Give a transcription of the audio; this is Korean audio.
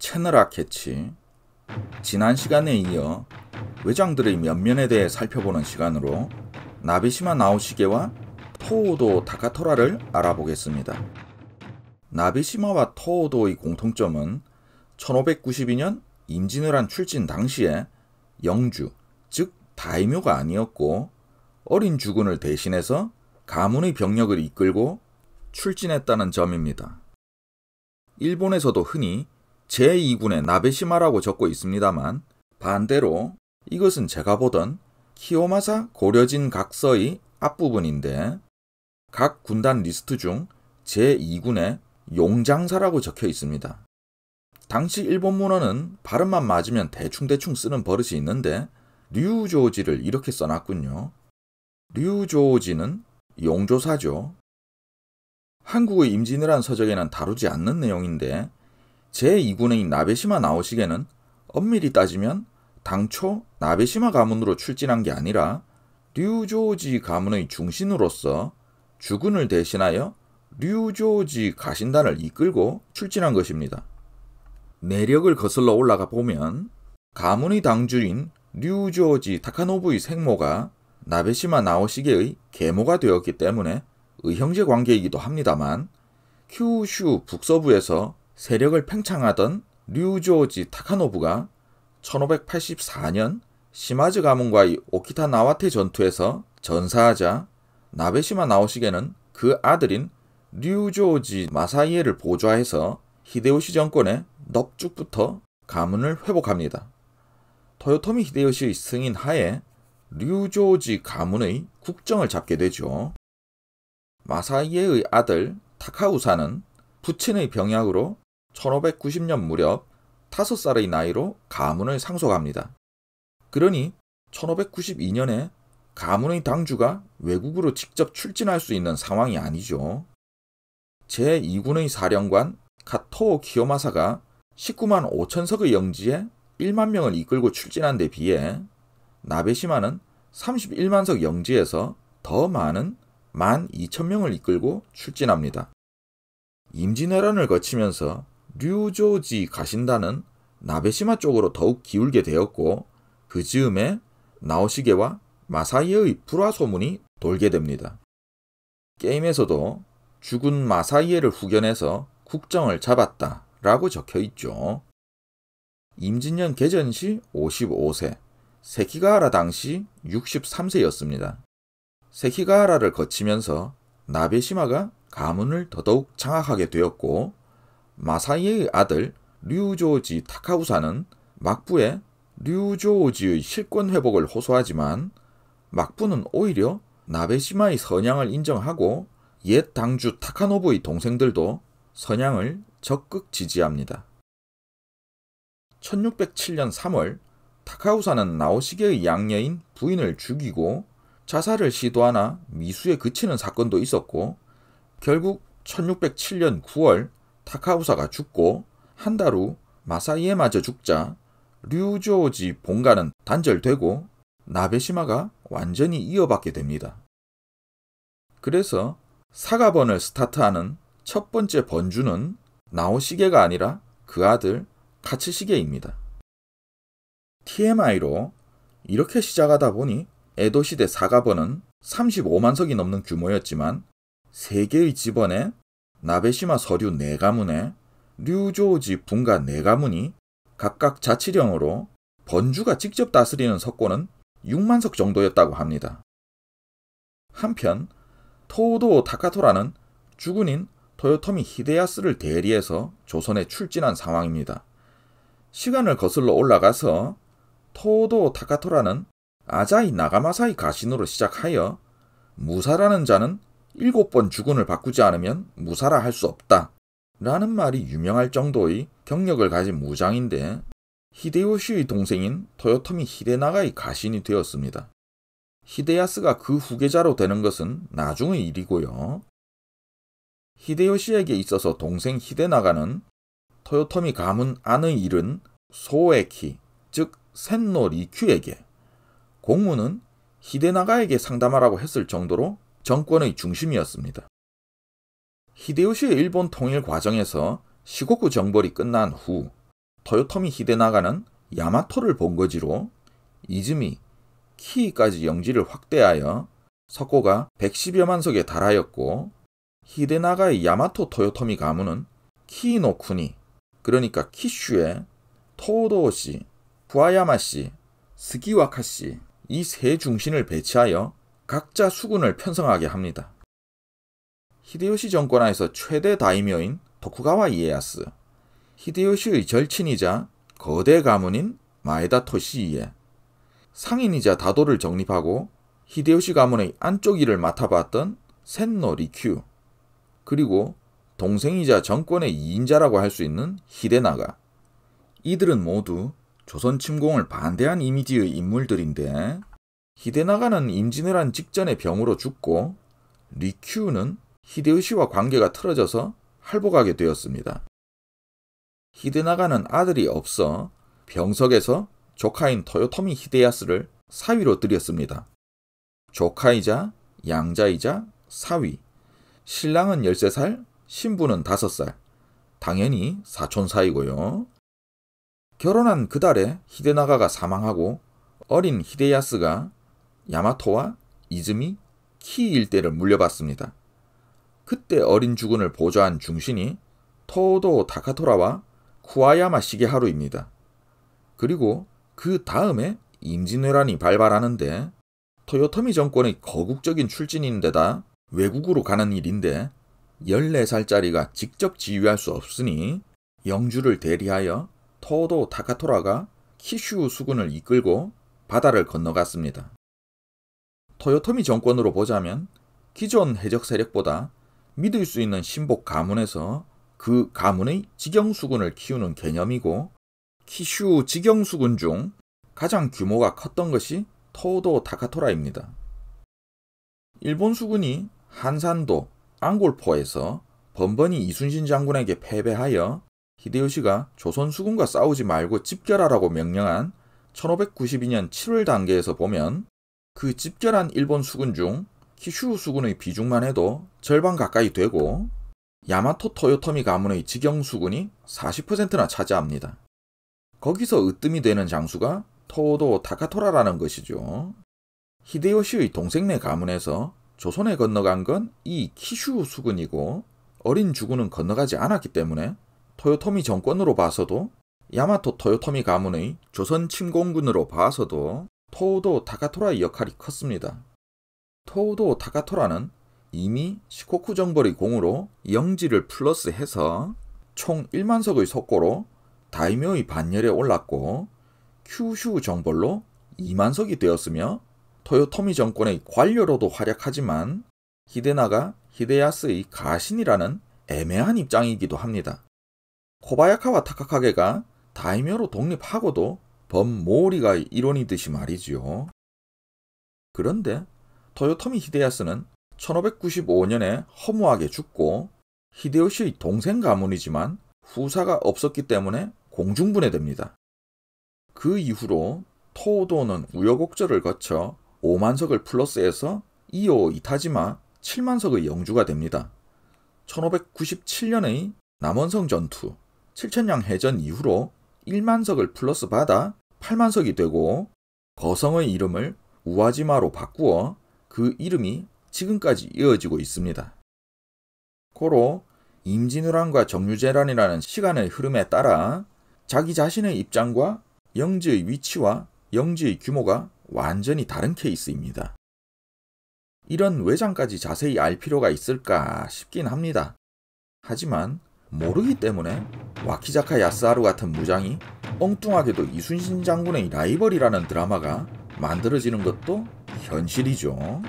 채널 아케치 지난 시간에 이어 외장들의 면면에 대해 살펴보는 시간으로 나비시마 나오시게와 토오도 다카토라를 알아보겠습니다. 나비시마와 토오도의 공통점은 1592년 임진왜란 출진 당시에 영주, 즉 다이묘가 아니었고 어린 주군을 대신해서 가문의 병력을 이끌고 출진했다는 점입니다. 일본에서도 흔히 제2군의 나베시마라고 적고 있습니다만 반대로 이것은 제가 보던 키오마사 고려진 각서의 앞부분인데 각 군단 리스트 중 제2군의 용장사라고 적혀 있습니다. 당시 일본 문어는 발음만 맞으면 대충대충 쓰는 버릇이 있는데 류조지를 이렇게 써놨군요. 류조지는 용조사죠. 한국의 임진왜란 서적에는 다루지 않는 내용인데 제2군의 나베시마 나오시게는 엄밀히 따지면 당초 나베시마 가문으로 출진한 게 아니라 류조지 가문의 중신으로서 주군을 대신하여 류조지 가신단을 이끌고 출진한 것입니다. 내력을 거슬러 올라가 보면 가문의 당주인 류조지 타카노부의 생모가 나베시마 나오시게의 계모가 되었기 때문에 의형제 관계이기도 합니다만 큐슈 북서부에서 세력을 팽창하던 류조지 타카노부가 1584년 시마즈 가문과의 오키타 나와테 전투에서 전사하자 나베시마 나오시게는 그 아들인 류조지 마사이에를 보좌해서 히데요시 정권의 넙죽부터 가문을 회복합니다. 토요토미 히데요시 의 승인 하에 류조지 가문의 국정을 잡게 되죠. 마사이에의 아들 타카우사는 부친의 병약으로 1590년 무렵 5살의 나이로 가문을 상속합니다. 그러니 1592년에 가문의 당주가 외국으로 직접 출진할 수 있는 상황이 아니죠. 제2군의 사령관 카토 오 기요마사가 19만 5천석의 영지에 1만 명을 이끌고 출진한 데 비해 나베시마는 31만석 영지에서 더 많은 1만 2천 명을 이끌고 출진합니다. 임진왜란을 거치면서 류조지 가신다는 나베시마 쪽으로 더욱 기울게 되었고 그 즈음에 나오시게와 마사이의 불화 소문이 돌게 됩니다. 게임에서도 죽은 마사이에를 후견해서 국정을 잡았다 라고 적혀 있죠. 임진년 개전 시 55세, 세키가하라 당시 63세였습니다. 세키가하라를 거치면서 나베시마가 가문을 더더욱 장악하게 되었고 마사이의 아들 류조지 타카우사는 막부에 류조지의 실권 회복을 호소하지만 막부는 오히려 나베시마의 선양을 인정하고 옛 당주 타카노부의 동생들도 선양을 적극 지지합니다. 1607년 3월 타카우사는 나오시게의 양녀인 부인을 죽이고 자살을 시도하나 미수에 그치는 사건도 있었고 결국 1607년 9월 타카우사가 죽고 한 달 후 마사이에마저 죽자 류조지 본가는 단절되고 나베시마가 완전히 이어받게 됩니다. 그래서 사가번을 스타트하는 첫 번째 번주는 나오시게가 아니라 그 아들 카츠시게입니다. TMI로 이렇게 시작하다 보니 에도시대 사가번은 35만석이 넘는 규모였지만 세개의 집원에 나베시마 서류 네 가문에 류조지 분가 네 가문이 각각 자치령으로 번주가 직접 다스리는 석고는 6만석 정도였다고 합니다. 한편 토도 다카토라는 주군인 토요토미 히데야스를 대리해서 조선에 출진한 상황입니다. 시간을 거슬러 올라가서 토도 다카토라는 아자이 나가마사이 가신으로 시작하여 무사라는 자는 일곱 번 주군을 바꾸지 않으면 무사라 할 수 없다. 라는 말이 유명할 정도의 경력을 가진 무장인데 히데요시의 동생인 토요토미 히데나가의 가신이 되었습니다. 히데야스가 그 후계자로 되는 것은 나중의 일이고요. 히데요시에게 있어서 동생 히데나가는 토요토미 가문 안의 일은 소에키, 즉 센노 리큐에게, 공무는 히데나가에게 상담하라고 했을 정도로 정권의 중심이었습니다. 히데요시의 일본 통일 과정에서 시고쿠 정벌이 끝난 후 토요토미 히데나가는 야마토를 본거지로 이즈미, 키이까지 영지를 확대하여 석고가 110여만 석에 달하였고 히데나가의 야마토 토요토미 가문은 키이노쿠니, 그러니까 키슈에 토오도오시, 후아야마시, 스기와카시 이 세 중신을 배치하여 각자 수군을 편성하게 합니다. 히데요시 정권 하에서 최대 다이묘인 토쿠가와 이에야스, 히데요시의 절친이자 거대 가문인 마에다 토시이에, 상인이자 다도를 정립하고 히데요시 가문의 안쪽 일을 맡아봤던 센노 리큐, 그리고 동생이자 정권의 2인자라고 할 수 있는 히데나가. 이들은 모두 조선 침공을 반대한 이미지의 인물들인데 히데나가는 임진왜란 직전에 병으로 죽고 리큐는 히데요시와 관계가 틀어져서 할복하게 되었습니다. 히데나가는 아들이 없어 병석에서 조카인 토요토미 히데야스를 사위로 들였습니다. 조카이자 양자이자 사위, 신랑은 13살, 신부는 5살, 당연히 사촌 사이고요. 결혼한 그 달에 히데나가가 사망하고 어린 히데야스가 야마토와 이즈미, 키 일대를 물려받습니다. 그때 어린 주군을 보좌한 중신이 토도 다카토라와 쿠아야마 시계하루입니다 그리고 그 다음에 임진왜란이 발발하는데 토요토미 정권의 거국적인 출진인데다 외국으로 가는 일인데 14살짜리가 직접 지휘할 수 없으니 영주를 대리하여 토도 다카토라가 키슈 수군을 이끌고 바다를 건너갔습니다. 토요토미 정권으로 보자면 기존 해적 세력보다 믿을 수 있는 신복 가문에서 그 가문의 지경수군을 키우는 개념이고 키슈 지경수군중 가장 규모가 컸던 것이 토도 다카토라입니다. 일본 수군이 한산도 앙골포에서 번번이 이순신 장군에게 패배하여 히데요시가 조선 수군과 싸우지 말고 집결하라고 명령한 1592년 7월 단계에서 보면 그 집결한 일본 수군 중 키슈 수군의 비중만 해도 절반 가까이 되고 야마토 토요토미 가문의 직영 수군이 40%나 차지합니다. 거기서 으뜸이 되는 장수가 토오도 다카토라라는 것이죠. 히데요시의 동생네 가문에서 조선에 건너간 건 이 키슈 수군이고 어린 주군은 건너가지 않았기 때문에 토요토미 정권으로 봐서도 야마토 토요토미 가문의 조선 침공군으로 봐서도 토우도 다카토라의 역할이 컸습니다. 토우도 다카토라는 이미 시코쿠 정벌의 공으로 영지를 플러스해서 총 1만 석의 석고로 다이묘의 반열에 올랐고 큐슈 정벌로 2만 석이 되었으며 토요토미 정권의 관료로도 활약하지만 히데나가 히데야스의 가신이라는 애매한 입장이기도 합니다. 코바야카와 타카카게가 다이묘로 독립하고도 범모리가 이론이듯이 말이지요. 그런데 토요토미 히데야스는 1595년에 허무하게 죽고 히데요시의 동생 가문이지만 후사가 없었기 때문에 공중분해됩니다. 그 이후로 토우도는 우여곡절을 거쳐 5만석을 플러스해서 이오 이타지마 7만석의 영주가 됩니다. 1597년의 남원성 전투, 칠천량 해전 이후로 1만석을 플러스 받아 팔만석이 되고 거성의 이름을 우아지마로 바꾸어 그 이름이 지금까지 이어지고 있습니다. 고로 임진왜란과 정유재란이라는 시간의 흐름에 따라 자기 자신의 입장과 영지의 위치와 영지의 규모가 완전히 다른 케이스입니다. 이런 외장까지 자세히 알 필요가 있을까 싶긴 합니다. 하지만 모르기 때문에 와키자카 야스하루 같은 무장이 엉뚱하게도 이순신 장군의 라이벌이라는 드라마가 만들어지는 것도 현실이죠.